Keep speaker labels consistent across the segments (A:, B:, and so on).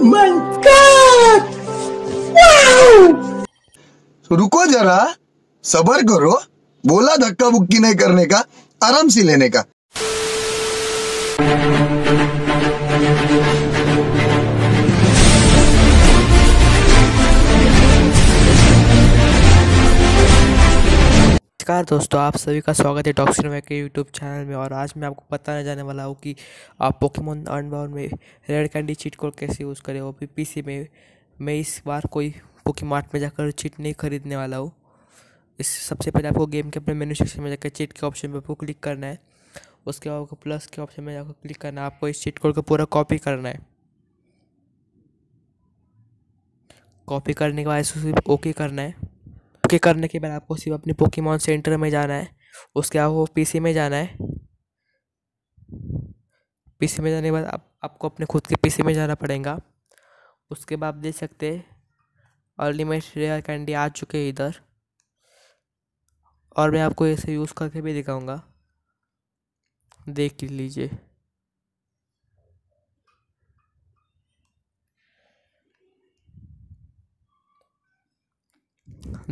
A: Oh my God! Wow! So, रुको जरा सबर करो बोला धक्का बुक्की नहीं करने का आराम से लेने का
B: नमस्कार दोस्तों आप सभी का स्वागत है डॉक्सिन वैक के यूट्यूब चैनल में और आज मैं आपको बताने जाने वाला हूँ कि आप पोकेमोन अनबाउन में रेड कैंडी चीट कोड कैसे यूज़ करें भी पीसी में मैं इस बार कोई मार्ट में जाकर चीट नहीं खरीदने वाला हूँ इस सबसे पहले आपको गेम के अपने मेन्यू सेक्शन में जाकर चीट के ऑप्शन पर आपको क्लिक करना है उसके बाद आपको प्लस के ऑप्शन में जाकर क्लिक करना है आपको इस चीट कोड को पूरा कॉपी करना है कॉपी करने के बाद इसे ओके करना है ओके करने के बाद आपको सिर्फ अपने पोकेमॉन सेंटर में जाना है उसके आपको पीसी में जाना है पीसी में जाने के बाद आप, आपको अपने खुद के पीसी में जाना पड़ेगा उसके बाद आप देख सकते हैं अनलिमिट रेयर कैंडी आ चुके हैं इधर और मैं आपको इसे यूज़ करके भी दिखाऊंगा देख लीजिए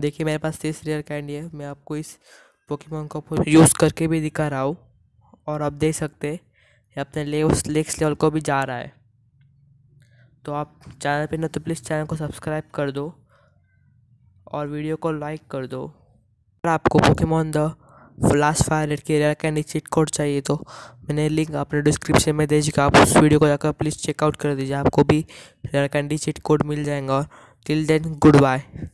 B: देखिए मेरे पास तीस रेयर कैंडी है मैं आपको इस पोकेमोन को यूज़ करके भी दिखा रहा हूँ और आप देख सकते हैं अपने ले उस लेक्स लेवल को भी जा रहा है तो आप चैनल पे ना तो प्लीज़ चैनल को सब्सक्राइब कर दो और वीडियो को लाइक कर दो अगर आपको पोकेमोन द फ्लास्ट फायर के रेयर कैंडी चिट कोड चाहिए तो मैंने लिंक अपने डिस्क्रिप्शन में दे चुका आप उस वीडियो को जाकर प्लीज़ चेकआउट कर दीजिए आपको भी रेयर कैंडी चिट कोड मिल जाएगा और टिल देन गुड बाय